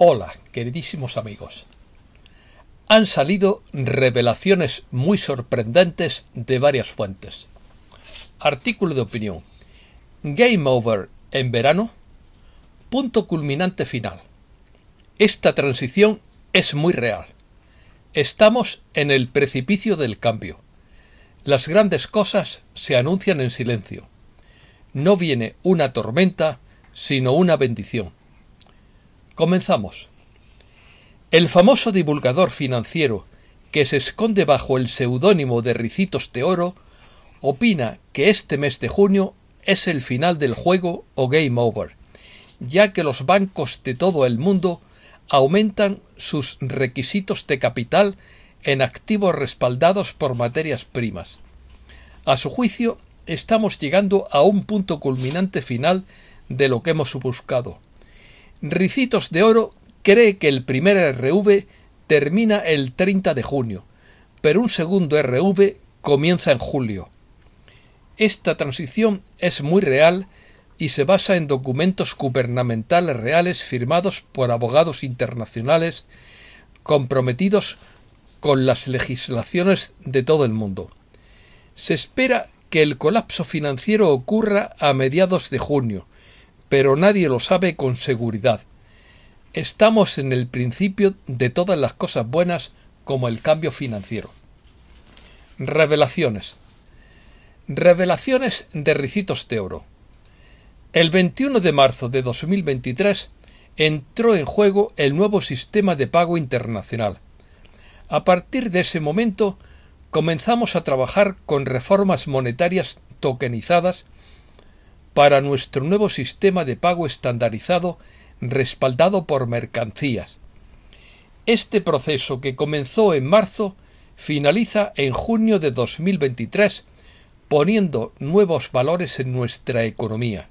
Hola, queridísimos amigos. Han salido revelaciones muy sorprendentes de varias fuentes. Artículo de opinión. Game over en verano. Punto culminante final. Esta transición es muy real. Estamos en el precipicio del cambio. Las grandes cosas se anuncian en silencio. No viene una tormenta, sino una bendición. Comenzamos. El famoso divulgador financiero que se esconde bajo el seudónimo de Ricitos de Oro opina que este mes de junio es el final del juego o game over, ya que los bancos de todo el mundo aumentan sus requisitos de capital en activos respaldados por materias primas. A su juicio, estamos llegando a un punto culminante final de lo que hemos buscado Ricitos de Oro cree que el primer RV termina el 30 de junio, pero un segundo RV comienza en julio. Esta transición es muy real y se basa en documentos gubernamentales reales firmados por abogados internacionales comprometidos con las legislaciones de todo el mundo. Se espera que el colapso financiero ocurra a mediados de junio, pero nadie lo sabe con seguridad. Estamos en el principio de todas las cosas buenas como el cambio financiero. Revelaciones. Revelaciones de Ricitos de Oro. El 21 de marzo de 2023 entró en juego el nuevo sistema de pago internacional. A partir de ese momento comenzamos a trabajar con reformas monetarias tokenizadas para nuestro nuevo sistema de pago estandarizado respaldado por mercancías. Este proceso que comenzó en marzo finaliza en junio de 2023 poniendo nuevos valores en nuestra economía.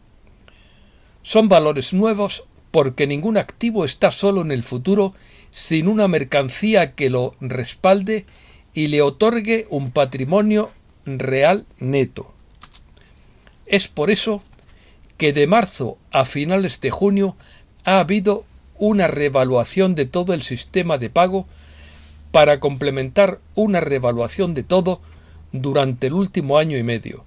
Son valores nuevos porque ningún activo está solo en el futuro sin una mercancía que lo respalde y le otorgue un patrimonio real neto. Es por eso que de marzo a finales de junio ha habido una revaluación de todo el sistema de pago para complementar una revaluación de todo durante el último año y medio.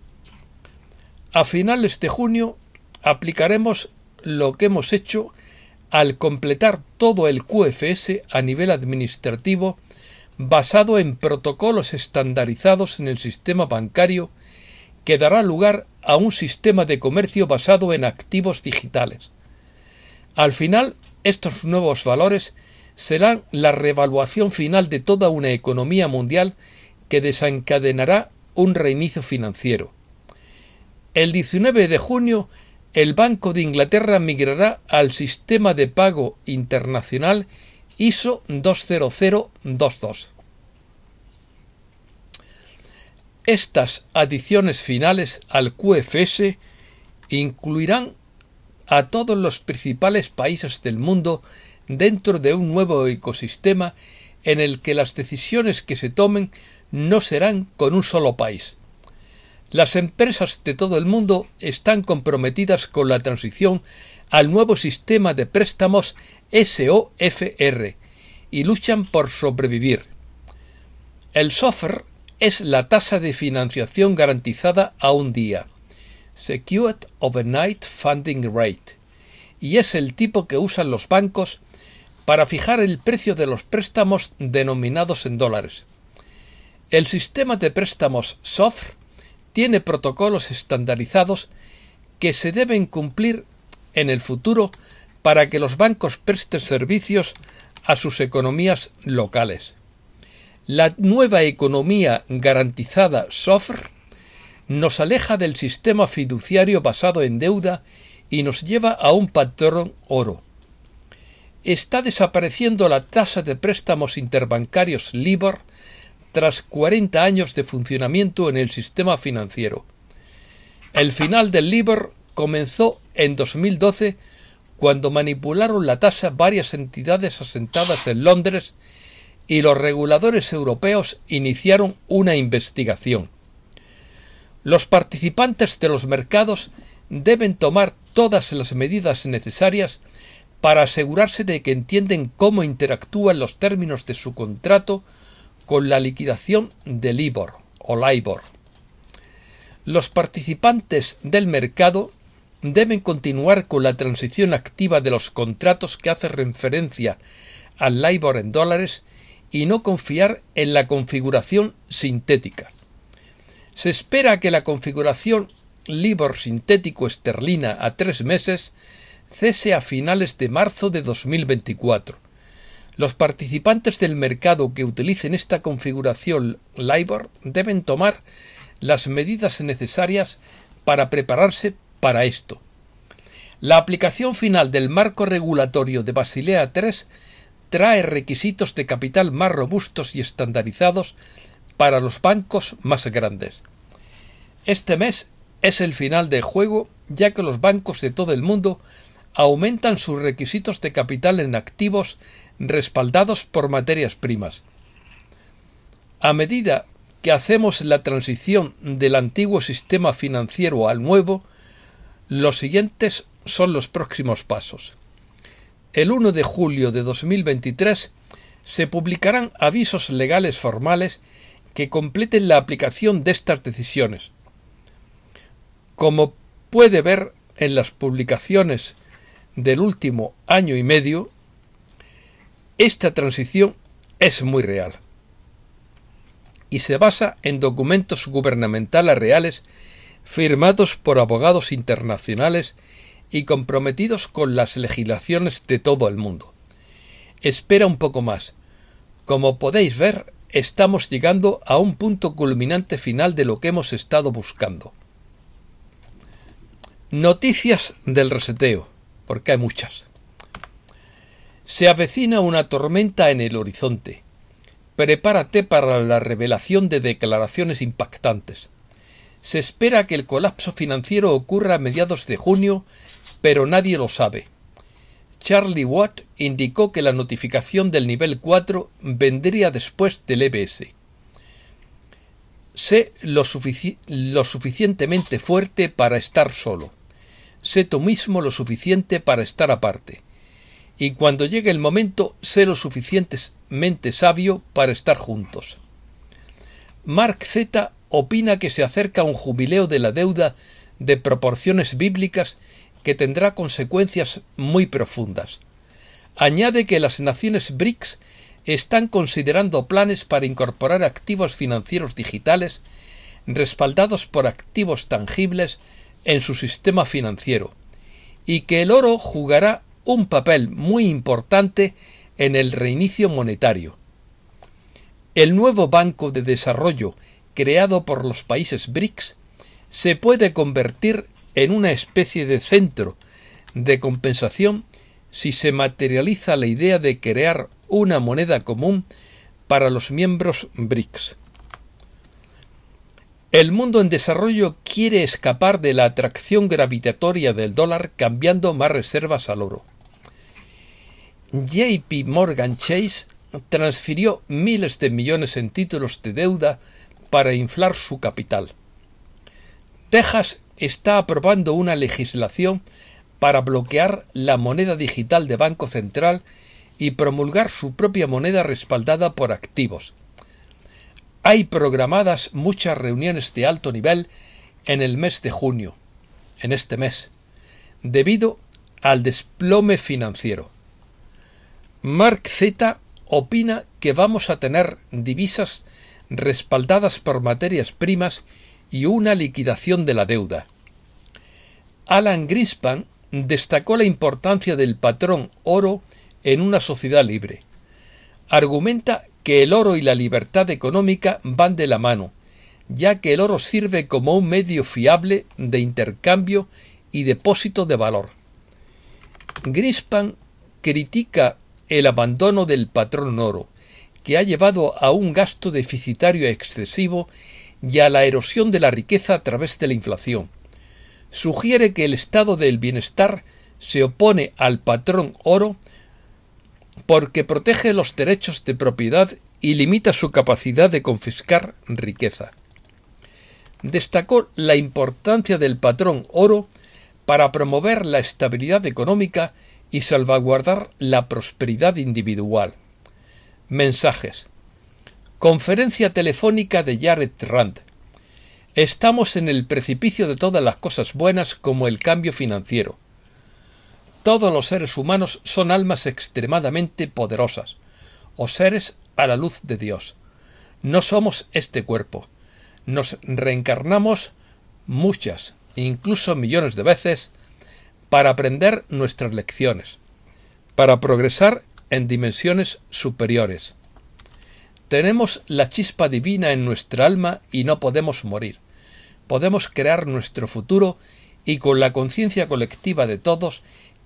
A finales de junio aplicaremos lo que hemos hecho al completar todo el QFS a nivel administrativo basado en protocolos estandarizados en el sistema bancario que dará lugar a un sistema de comercio basado en activos digitales. Al final, estos nuevos valores serán la revaluación final de toda una economía mundial que desencadenará un reinicio financiero. El 19 de junio, el Banco de Inglaterra migrará al sistema de pago internacional ISO 20022. Estas adiciones finales al QFS incluirán a todos los principales países del mundo dentro de un nuevo ecosistema en el que las decisiones que se tomen no serán con un solo país. Las empresas de todo el mundo están comprometidas con la transición al nuevo sistema de préstamos SOFR y luchan por sobrevivir. El software es la tasa de financiación garantizada a un día, Secured Overnight Funding Rate, y es el tipo que usan los bancos para fijar el precio de los préstamos denominados en dólares. El sistema de préstamos SOFR tiene protocolos estandarizados que se deben cumplir en el futuro para que los bancos presten servicios a sus economías locales. La nueva economía garantizada SOFR nos aleja del sistema fiduciario basado en deuda y nos lleva a un patrón oro. Está desapareciendo la tasa de préstamos interbancarios LIBOR tras 40 años de funcionamiento en el sistema financiero. El final del LIBOR comenzó en 2012 cuando manipularon la tasa varias entidades asentadas en Londres y los reguladores europeos iniciaron una investigación. Los participantes de los mercados deben tomar todas las medidas necesarias para asegurarse de que entienden cómo interactúan los términos de su contrato con la liquidación del IBOR o LIBOR. Los participantes del mercado deben continuar con la transición activa de los contratos que hace referencia al LIBOR en dólares y no confiar en la configuración sintética. Se espera que la configuración Libor sintético esterlina a tres meses cese a finales de marzo de 2024. Los participantes del mercado que utilicen esta configuración LIBOR deben tomar las medidas necesarias para prepararse para esto. La aplicación final del marco regulatorio de Basilea III trae requisitos de capital más robustos y estandarizados para los bancos más grandes. Este mes es el final de juego ya que los bancos de todo el mundo aumentan sus requisitos de capital en activos respaldados por materias primas. A medida que hacemos la transición del antiguo sistema financiero al nuevo, los siguientes son los próximos pasos el 1 de julio de 2023 se publicarán avisos legales formales que completen la aplicación de estas decisiones. Como puede ver en las publicaciones del último año y medio, esta transición es muy real y se basa en documentos gubernamentales reales firmados por abogados internacionales y comprometidos con las legislaciones de todo el mundo. Espera un poco más. Como podéis ver, estamos llegando a un punto culminante final de lo que hemos estado buscando. Noticias del reseteo, porque hay muchas. Se avecina una tormenta en el horizonte. Prepárate para la revelación de declaraciones impactantes. Se espera que el colapso financiero ocurra a mediados de junio pero nadie lo sabe. Charlie Watt indicó que la notificación del nivel 4 vendría después del EBS. Sé lo, suficientemente fuerte para estar solo. Sé tú mismo lo suficiente para estar aparte. Y cuando llegue el momento, sé lo suficientemente sabio para estar juntos. Mark Z opina que se acerca un jubileo de la deuda de proporciones bíblicas que tendrá consecuencias muy profundas. Añade que las naciones BRICS están considerando planes para incorporar activos financieros digitales respaldados por activos tangibles en su sistema financiero y que el oro jugará un papel muy importante en el reinicio monetario. El nuevo Banco de Desarrollo creado por los países BRICS se puede convertir en una especie de centro de compensación si se materializa la idea de crear una moneda común para los miembros BRICS. El mundo en desarrollo quiere escapar de la atracción gravitatoria del dólar cambiando más reservas al oro. JP Morgan Chase transfirió miles de millones en títulos de deuda para inflar su capital. Texas está aprobando una legislación para bloquear la moneda digital de Banco Central y promulgar su propia moneda respaldada por activos. Hay programadas muchas reuniones de alto nivel en el mes de junio, en este mes, debido al desplome financiero. Mark Z opina que vamos a tener divisas respaldadas por materias primas y una liquidación de la deuda. Alan Grispan destacó la importancia del patrón oro en una sociedad libre. Argumenta que el oro y la libertad económica van de la mano, ya que el oro sirve como un medio fiable de intercambio y depósito de valor. Grispan critica el abandono del patrón oro, que ha llevado a un gasto deficitario excesivo y a la erosión de la riqueza a través de la inflación. Sugiere que el estado del bienestar se opone al patrón oro porque protege los derechos de propiedad y limita su capacidad de confiscar riqueza. Destacó la importancia del patrón oro para promover la estabilidad económica y salvaguardar la prosperidad individual. Mensajes. Conferencia telefónica de Jared Rand. Estamos en el precipicio de todas las cosas buenas como el cambio financiero. Todos los seres humanos son almas extremadamente poderosas, o seres a la luz de Dios. No somos este cuerpo. Nos reencarnamos muchas, incluso millones de veces, para aprender nuestras lecciones, para progresar en dimensiones superiores tenemos la chispa divina en nuestra alma y no podemos morir. Podemos crear nuestro futuro y con la conciencia colectiva de todos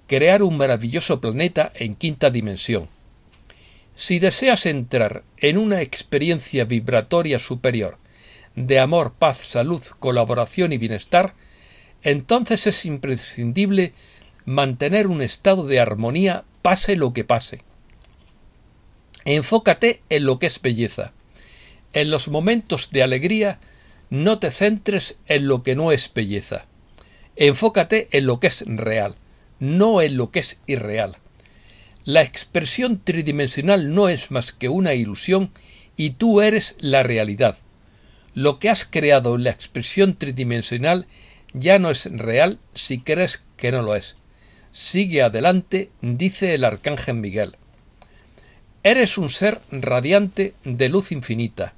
crear un maravilloso planeta en quinta dimensión. Si deseas entrar en una experiencia vibratoria superior de amor, paz, salud, colaboración y bienestar, entonces es imprescindible mantener un estado de armonía pase lo que pase. Enfócate en lo que es belleza. En los momentos de alegría, no te centres en lo que no es belleza. Enfócate en lo que es real, no en lo que es irreal. La expresión tridimensional no es más que una ilusión y tú eres la realidad. Lo que has creado en la expresión tridimensional ya no es real si crees que no lo es. Sigue adelante, dice el arcángel Miguel. Eres un ser radiante de luz infinita.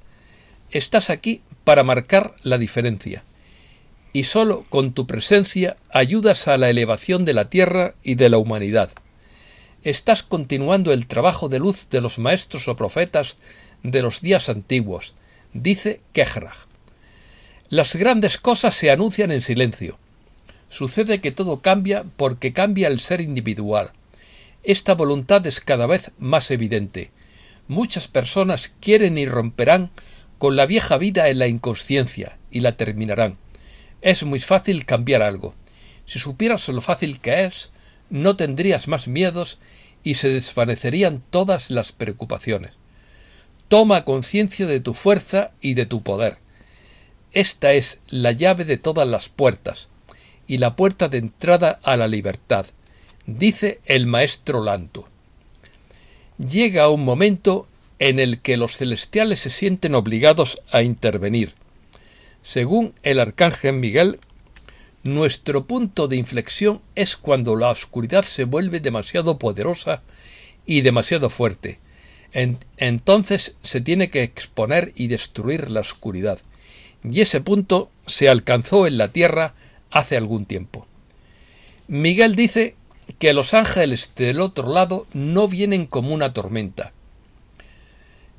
Estás aquí para marcar la diferencia. Y solo con tu presencia ayudas a la elevación de la Tierra y de la humanidad. Estás continuando el trabajo de luz de los maestros o profetas de los días antiguos, dice Kehraj. Las grandes cosas se anuncian en silencio. Sucede que todo cambia porque cambia el ser individual. Esta voluntad es cada vez más evidente. Muchas personas quieren y romperán con la vieja vida en la inconsciencia y la terminarán. Es muy fácil cambiar algo. Si supieras lo fácil que es, no tendrías más miedos y se desvanecerían todas las preocupaciones. Toma conciencia de tu fuerza y de tu poder. Esta es la llave de todas las puertas y la puerta de entrada a la libertad, dice el maestro Lanto. Llega un momento en el que los celestiales se sienten obligados a intervenir. Según el arcángel Miguel, nuestro punto de inflexión es cuando la oscuridad se vuelve demasiado poderosa y demasiado fuerte. entonces se tiene que exponer y destruir la oscuridad. Y ese punto se alcanzó en la Tierra hace algún tiempo. Miguel dice que los ángeles del otro lado no vienen como una tormenta.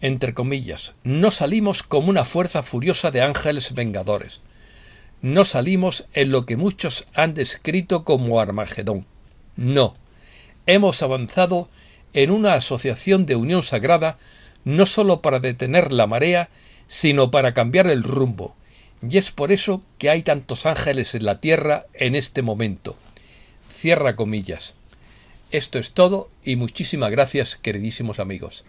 Entre comillas, no salimos como una fuerza furiosa de ángeles vengadores. No salimos en lo que muchos han descrito como Armagedón. No. Hemos avanzado en una asociación de unión sagrada no sólo para detener la marea, sino para cambiar el rumbo. Y es por eso que hay tantos ángeles en la tierra en este momento. Cierra comillas. Esto es todo y muchísimas gracias, queridísimos amigos.